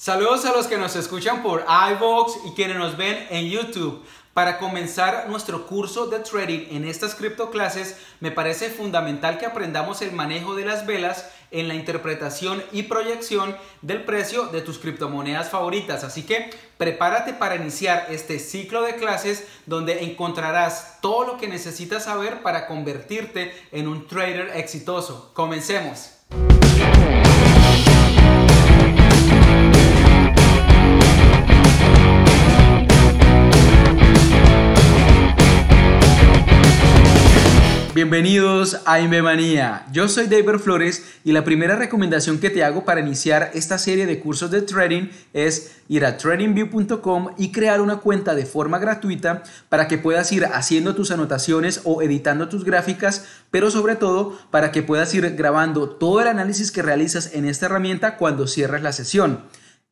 Saludos a los que nos escuchan por iVox y quienes nos ven en YouTube. Para comenzar nuestro curso de trading en estas criptoclases, me parece fundamental que aprendamos el manejo de las velas en la interpretación y proyección del precio de tus criptomonedas favoritas. Así que prepárate para iniciar este ciclo de clases donde encontrarás todo lo que necesitas saber para convertirte en un trader exitoso. Comencemos. Bienvenidos a manía Yo soy David Flores y la primera recomendación que te hago para iniciar esta serie de cursos de trading es ir a tradingview.com y crear una cuenta de forma gratuita para que puedas ir haciendo tus anotaciones o editando tus gráficas, pero sobre todo para que puedas ir grabando todo el análisis que realizas en esta herramienta cuando cierres la sesión.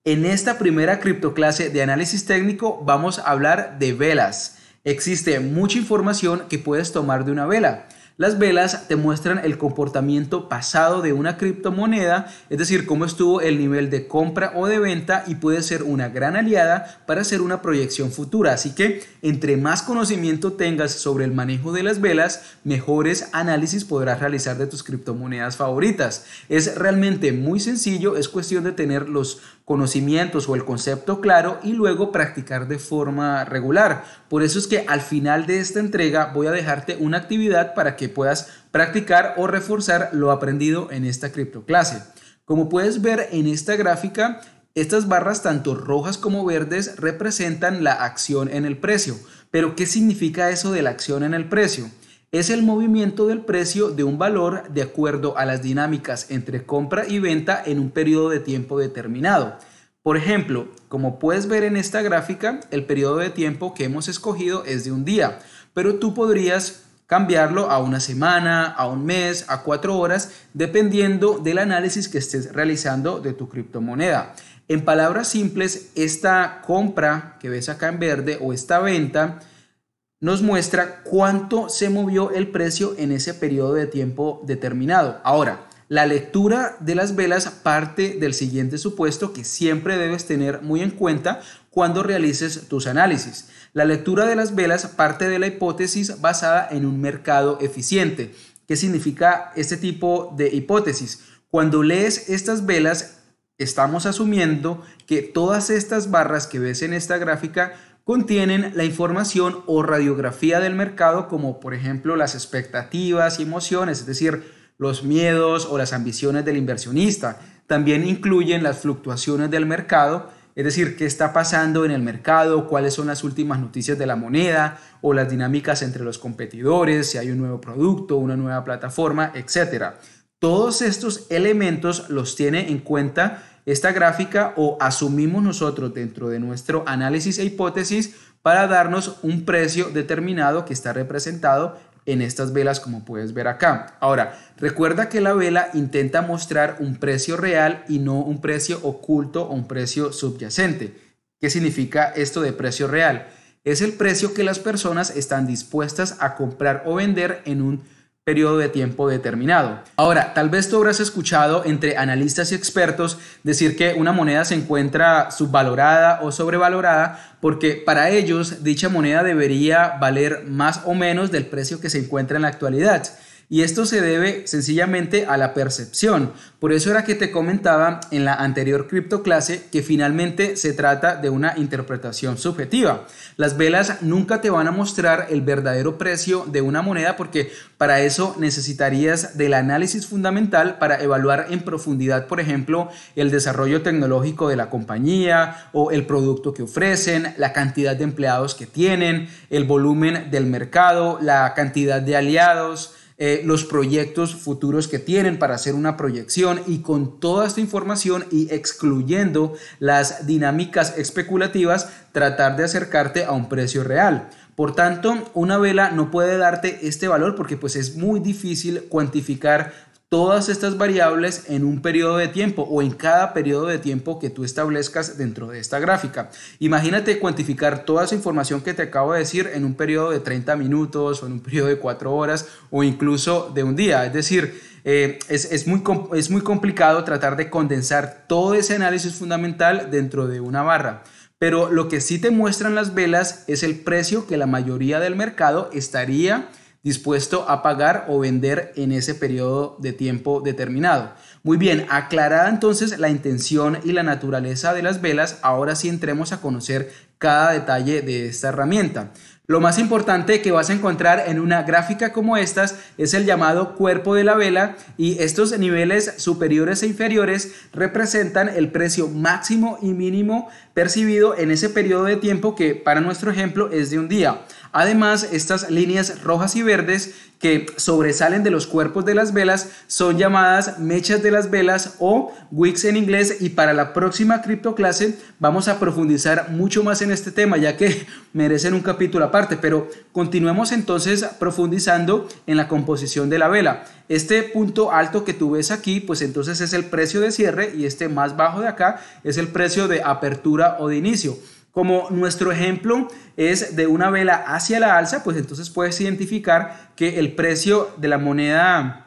En esta primera criptoclase de análisis técnico vamos a hablar de velas existe mucha información que puedes tomar de una vela. Las velas te muestran el comportamiento pasado de una criptomoneda, es decir, cómo estuvo el nivel de compra o de venta y puede ser una gran aliada para hacer una proyección futura. Así que entre más conocimiento tengas sobre el manejo de las velas, mejores análisis podrás realizar de tus criptomonedas favoritas. Es realmente muy sencillo, es cuestión de tener los conocimientos o el concepto claro y luego practicar de forma regular. Por eso es que al final de esta entrega voy a dejarte una actividad para que puedas practicar o reforzar lo aprendido en esta criptoclase. Como puedes ver en esta gráfica, estas barras tanto rojas como verdes representan la acción en el precio. Pero ¿qué significa eso de la acción en el precio? Es el movimiento del precio de un valor de acuerdo a las dinámicas entre compra y venta en un periodo de tiempo determinado. Por ejemplo, como puedes ver en esta gráfica, el periodo de tiempo que hemos escogido es de un día, pero tú podrías cambiarlo a una semana, a un mes, a cuatro horas, dependiendo del análisis que estés realizando de tu criptomoneda. En palabras simples, esta compra que ves acá en verde o esta venta nos muestra cuánto se movió el precio en ese periodo de tiempo determinado. Ahora, la lectura de las velas parte del siguiente supuesto que siempre debes tener muy en cuenta cuando realices tus análisis. La lectura de las velas parte de la hipótesis basada en un mercado eficiente. ¿Qué significa este tipo de hipótesis? Cuando lees estas velas, estamos asumiendo que todas estas barras que ves en esta gráfica contienen la información o radiografía del mercado, como por ejemplo las expectativas y emociones, es decir, los miedos o las ambiciones del inversionista. También incluyen las fluctuaciones del mercado, es decir, qué está pasando en el mercado, cuáles son las últimas noticias de la moneda o las dinámicas entre los competidores, si hay un nuevo producto, una nueva plataforma, etc. Todos estos elementos los tiene en cuenta esta gráfica o asumimos nosotros dentro de nuestro análisis e hipótesis para darnos un precio determinado que está representado en estas velas como puedes ver acá. Ahora, recuerda que la vela intenta mostrar un precio real y no un precio oculto o un precio subyacente. ¿Qué significa esto de precio real? Es el precio que las personas están dispuestas a comprar o vender en un periodo de tiempo determinado. Ahora, tal vez tú habrás escuchado entre analistas y expertos decir que una moneda se encuentra subvalorada o sobrevalorada porque para ellos dicha moneda debería valer más o menos del precio que se encuentra en la actualidad. Y esto se debe sencillamente a la percepción. Por eso era que te comentaba en la anterior cripto clase que finalmente se trata de una interpretación subjetiva. Las velas nunca te van a mostrar el verdadero precio de una moneda porque para eso necesitarías del análisis fundamental para evaluar en profundidad, por ejemplo, el desarrollo tecnológico de la compañía o el producto que ofrecen, la cantidad de empleados que tienen, el volumen del mercado, la cantidad de aliados, eh, los proyectos futuros que tienen para hacer una proyección y con toda esta información y excluyendo las dinámicas especulativas, tratar de acercarte a un precio real. Por tanto, una vela no puede darte este valor porque pues es muy difícil cuantificar todas estas variables en un periodo de tiempo o en cada periodo de tiempo que tú establezcas dentro de esta gráfica. Imagínate cuantificar toda esa información que te acabo de decir en un periodo de 30 minutos o en un periodo de 4 horas o incluso de un día. Es decir, eh, es, muy, es muy complicado tratar de condensar todo ese análisis fundamental dentro de una barra pero lo que sí te muestran las velas es el precio que la mayoría del mercado estaría dispuesto a pagar o vender en ese periodo de tiempo determinado. Muy bien, aclarada entonces la intención y la naturaleza de las velas, ahora sí entremos a conocer cada detalle de esta herramienta. Lo más importante que vas a encontrar en una gráfica como estas es el llamado cuerpo de la vela y estos niveles superiores e inferiores representan el precio máximo y mínimo percibido en ese periodo de tiempo que para nuestro ejemplo es de un día. Además, estas líneas rojas y verdes que sobresalen de los cuerpos de las velas son llamadas mechas de las velas o wicks en inglés y para la próxima criptoclase vamos a profundizar mucho más en este tema ya que merecen un capítulo aparte, pero continuemos entonces profundizando en la composición de la vela. Este punto alto que tú ves aquí, pues entonces es el precio de cierre y este más bajo de acá es el precio de apertura o de inicio. Como nuestro ejemplo es de una vela hacia la alza, pues entonces puedes identificar que el precio de la moneda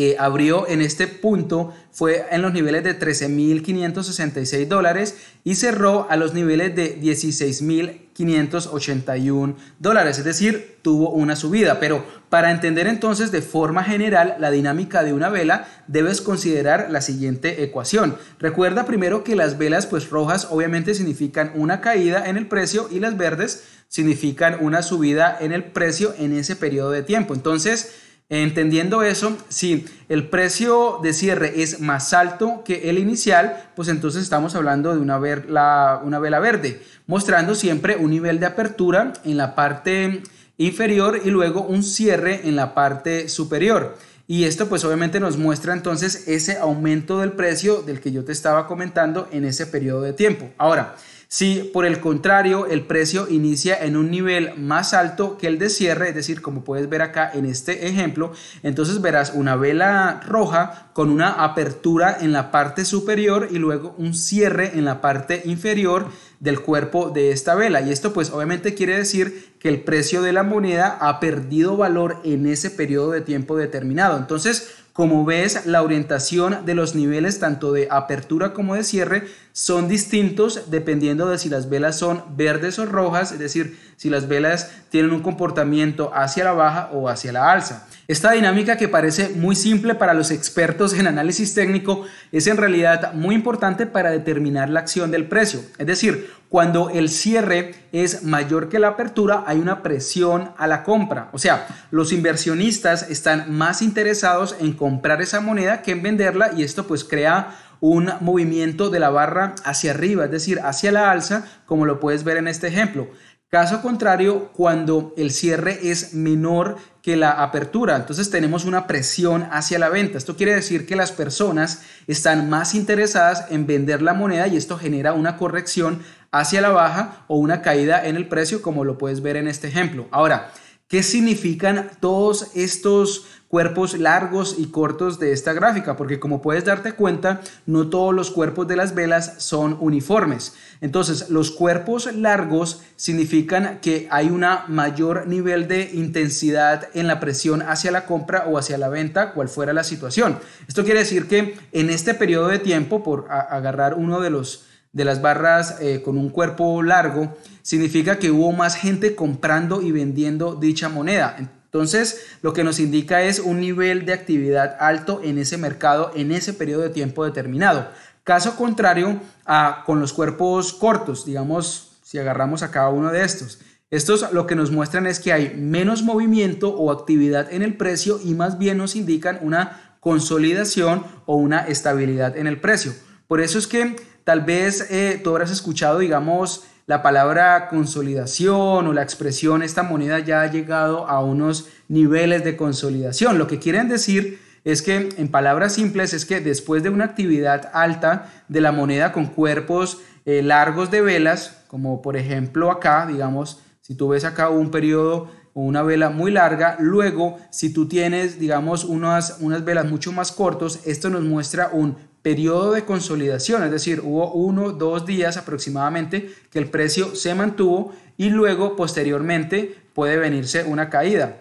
eh, abrió en este punto fue en los niveles de 13.566 dólares y cerró a los niveles de 16.581 dólares, es decir, tuvo una subida. Pero para entender entonces de forma general la dinámica de una vela, debes considerar la siguiente ecuación. Recuerda primero que las velas pues rojas obviamente significan una caída en el precio y las verdes significan una subida en el precio en ese periodo de tiempo. Entonces, Entendiendo eso, si el precio de cierre es más alto que el inicial, pues entonces estamos hablando de una, una vela verde, mostrando siempre un nivel de apertura en la parte inferior y luego un cierre en la parte superior. Y esto pues obviamente nos muestra entonces ese aumento del precio del que yo te estaba comentando en ese periodo de tiempo. Ahora, si por el contrario el precio inicia en un nivel más alto que el de cierre, es decir, como puedes ver acá en este ejemplo, entonces verás una vela roja con una apertura en la parte superior y luego un cierre en la parte inferior del cuerpo de esta vela. Y esto pues obviamente quiere decir que el precio de la moneda ha perdido valor en ese periodo de tiempo determinado. Entonces, como ves, la orientación de los niveles tanto de apertura como de cierre son distintos dependiendo de si las velas son verdes o rojas, es decir, si las velas tienen un comportamiento hacia la baja o hacia la alza. Esta dinámica que parece muy simple para los expertos en análisis técnico es en realidad muy importante para determinar la acción del precio. Es decir, cuando el cierre es mayor que la apertura, hay una presión a la compra. O sea, los inversionistas están más interesados en comprar esa moneda que en venderla y esto pues crea un movimiento de la barra hacia arriba, es decir, hacia la alza, como lo puedes ver en este ejemplo. Caso contrario, cuando el cierre es menor la apertura. Entonces tenemos una presión hacia la venta. Esto quiere decir que las personas están más interesadas en vender la moneda y esto genera una corrección hacia la baja o una caída en el precio como lo puedes ver en este ejemplo. Ahora, ¿Qué significan todos estos cuerpos largos y cortos de esta gráfica? Porque como puedes darte cuenta, no todos los cuerpos de las velas son uniformes. Entonces, los cuerpos largos significan que hay un mayor nivel de intensidad en la presión hacia la compra o hacia la venta, cual fuera la situación. Esto quiere decir que en este periodo de tiempo, por agarrar uno de los de las barras eh, con un cuerpo largo, significa que hubo más gente comprando y vendiendo dicha moneda. Entonces, lo que nos indica es un nivel de actividad alto en ese mercado en ese periodo de tiempo determinado. Caso contrario a con los cuerpos cortos, digamos, si agarramos a cada uno de estos. Estos lo que nos muestran es que hay menos movimiento o actividad en el precio y más bien nos indican una consolidación o una estabilidad en el precio. Por eso es que Tal vez eh, tú habrás escuchado, digamos, la palabra consolidación o la expresión esta moneda ya ha llegado a unos niveles de consolidación. Lo que quieren decir es que, en palabras simples, es que después de una actividad alta de la moneda con cuerpos eh, largos de velas, como por ejemplo acá, digamos, si tú ves acá un periodo o una vela muy larga, luego si tú tienes, digamos, unas, unas velas mucho más cortos, esto nos muestra un periodo de consolidación, es decir, hubo uno, dos días aproximadamente que el precio se mantuvo y luego posteriormente puede venirse una caída.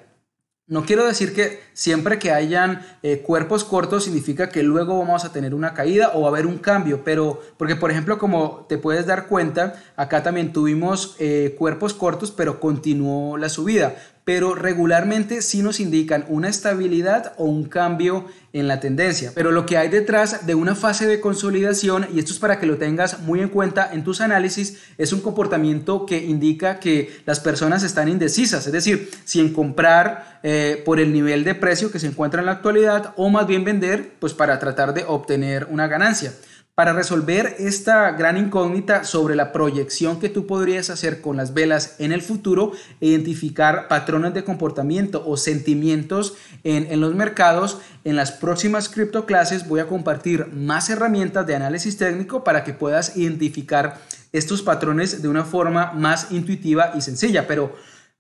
No quiero decir que siempre que hayan eh, cuerpos cortos significa que luego vamos a tener una caída o va a haber un cambio, pero porque por ejemplo como te puedes dar cuenta, acá también tuvimos eh, cuerpos cortos, pero continuó la subida pero regularmente sí nos indican una estabilidad o un cambio en la tendencia. Pero lo que hay detrás de una fase de consolidación, y esto es para que lo tengas muy en cuenta en tus análisis, es un comportamiento que indica que las personas están indecisas, es decir, si en comprar eh, por el nivel de precio que se encuentra en la actualidad o más bien vender, pues para tratar de obtener una ganancia para resolver esta gran incógnita sobre la proyección que tú podrías hacer con las velas en el futuro, identificar patrones de comportamiento o sentimientos en, en los mercados. En las próximas criptoclases voy a compartir más herramientas de análisis técnico para que puedas identificar estos patrones de una forma más intuitiva y sencilla, pero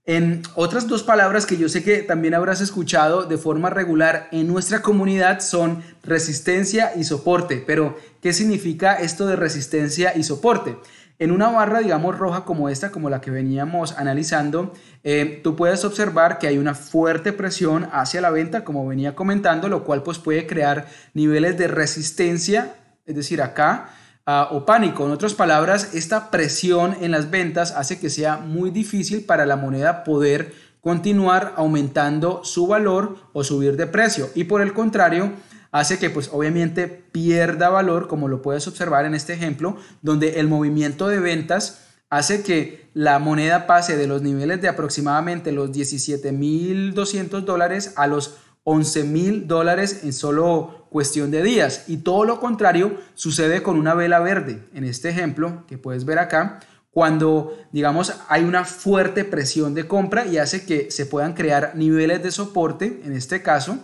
en otras dos palabras que yo sé que también habrás escuchado de forma regular en nuestra comunidad son resistencia y soporte. Pero, ¿qué significa esto de resistencia y soporte? En una barra, digamos, roja como esta, como la que veníamos analizando, eh, tú puedes observar que hay una fuerte presión hacia la venta, como venía comentando, lo cual pues puede crear niveles de resistencia, es decir, acá Ah, o pánico. En otras palabras, esta presión en las ventas hace que sea muy difícil para la moneda poder continuar aumentando su valor o subir de precio. Y por el contrario, hace que pues obviamente pierda valor, como lo puedes observar en este ejemplo, donde el movimiento de ventas hace que la moneda pase de los niveles de aproximadamente los 17.200 dólares a los 11 mil dólares en solo cuestión de días. Y todo lo contrario sucede con una vela verde. En este ejemplo que puedes ver acá, cuando digamos hay una fuerte presión de compra y hace que se puedan crear niveles de soporte, en este caso,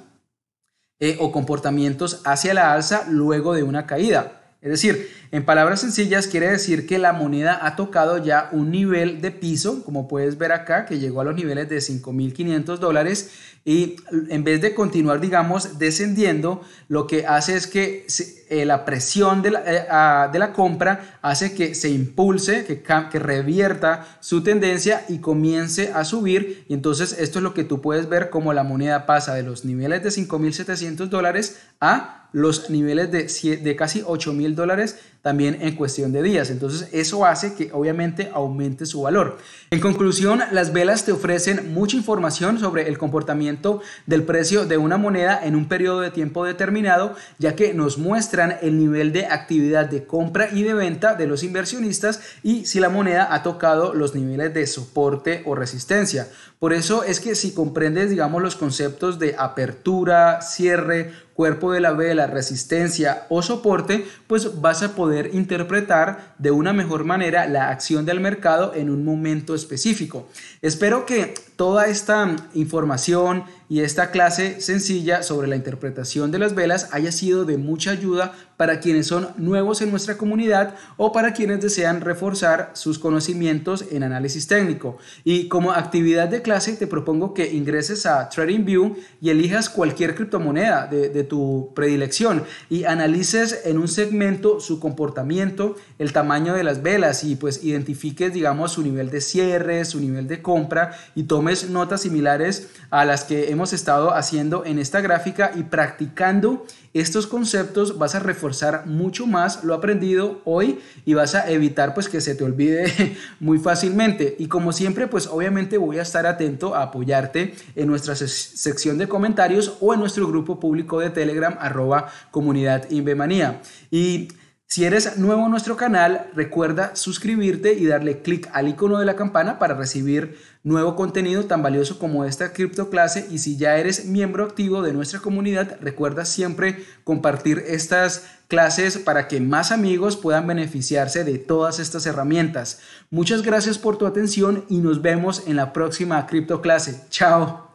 eh, o comportamientos hacia la alza luego de una caída. Es decir, en palabras sencillas quiere decir que la moneda ha tocado ya un nivel de piso, como puedes ver acá, que llegó a los niveles de 5.500 dólares y en vez de continuar, digamos, descendiendo, lo que hace es que se eh, la presión eh, de la, compra hace que se impulse, que, que revierta su tendencia y comience a subir. Y entonces esto es lo que tú puedes ver como la moneda pasa de los niveles de 5.700 dólares a los niveles de, casi $8,000 dólares también en cuestión de días. Entonces eso hace que obviamente aumente su valor. En conclusión, las velas te ofrecen mucha información sobre el comportamiento del precio de una moneda en un periodo de tiempo determinado, ya que nos muestra el nivel de actividad de compra y de venta de los inversionistas y si la moneda ha tocado los niveles de soporte o resistencia. Por eso es que si comprendes, digamos, los conceptos de apertura, cierre, cuerpo de la vela, resistencia o soporte, pues vas a poder interpretar de una mejor manera la acción del mercado en un momento específico. Espero que toda esta información y esta clase sencilla sobre la interpretación de las velas haya sido de mucha ayuda para quienes son nuevos en nuestra comunidad o para quienes desean reforzar sus conocimientos en análisis técnico. Y como actividad de clase te propongo que ingreses a TradingView y elijas cualquier criptomoneda de, tu predilección y analices en un segmento su comportamiento, el tamaño de las velas y pues identifiques digamos su nivel de cierre, su nivel de compra y tomes notas similares a las que hemos estado haciendo en esta gráfica y practicando estos conceptos vas a reforzar mucho más lo aprendido hoy y vas a evitar pues que se te olvide muy fácilmente. Y como siempre, pues obviamente voy a estar atento a apoyarte en nuestra sección de comentarios o en nuestro grupo público de Telegram arroba comunidad Invemanía. Y si eres nuevo en nuestro canal, recuerda suscribirte y darle clic al icono de la campana para recibir nuevo contenido tan valioso como esta cripto clase y si ya eres miembro activo de nuestra comunidad, recuerda siempre compartir estas clases para que más amigos puedan beneficiarse de todas estas herramientas. Muchas gracias por tu atención y nos vemos en la próxima cripto clase Chao.